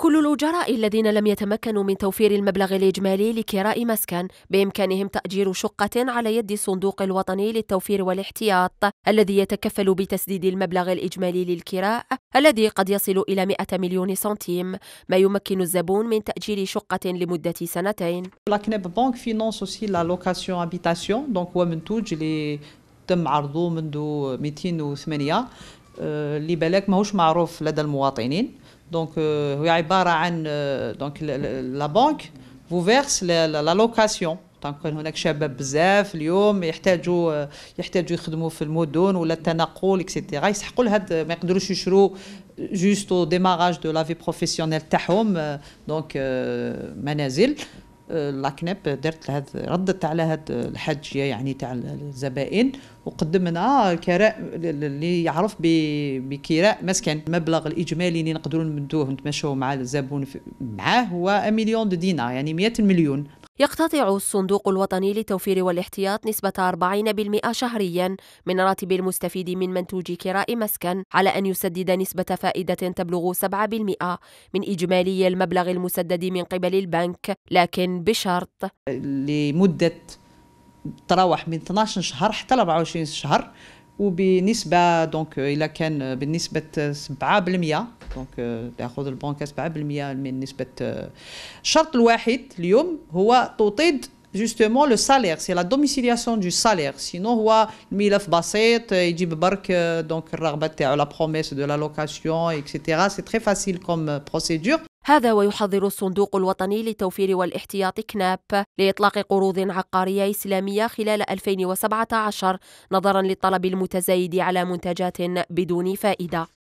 كل الأجراء الذين لم يتمكنوا من توفير المبلغ الإجمالي لكراء مسكن بإمكانهم تأجير شقة على يد الصندوق الوطني للتوفير والاحتياط الذي يتكفل بتسديد المبلغ الإجمالي للكراء الذي قد يصل إلى 100 مليون سنتيم ما يمكن الزبون من تأجير شقة لمدة سنتين. La CNEB Bank finance aussi la location habitation donc هو اللي تم عرضه منذ 208 اللي بالك ماهوش معروف لدى المواطنين Donc, euh, euh donc la banque vous verse la, la, la location. دونك كان euh, هناك شباب بزاف اليوم يحتاجوا euh, يحتاجوا يخدموا في المدن ولا التنقل اكسيتيرا يسحقوا لهاد ما يقدروش يشرو جوست او ديماراج دو لا في بروفيسيونيل تاعهم دونك منازل لاكناب درت هذ ردت على هذا الحاجيه يعني تاع الزبائن وقدمنا كراء اللي يعرف بكراء مسكن المبلغ الاجمالي اللي نقدروا نمدوه نتمشوا مع الزبون معاه هو مليون دينار يعني 100 مليون يقتطع الصندوق الوطني للتوفير والاحتياط نسبة 40% شهريا من راتب المستفيد من منتوج كراء مسكن على أن يسدد نسبة فائدة تبلغ 7% من إجمالي المبلغ المسدد من قبل البنك لكن بشرط لمدة تراوح من 12 شهر حتى 24 شهر وبنسبه دونك الا كان بنسبه 7% دونك تاخذ البنك 7% من نسبه الشرط الواحد اليوم هو توطيد justement le salaire, c'est la domiciliation du salaire. Sinon, هو الملف بسيط يجيب برك donc الرغبة تاعو euh, la promesse de la location, etc. C'est très facile comme euh, procédure. هذا ويحضر الصندوق الوطني للتوفير والاحتياط كناب لإطلاق قروض عقارية إسلامية خلال 2017 نظرا للطلب المتزايد على منتجات بدون فائدة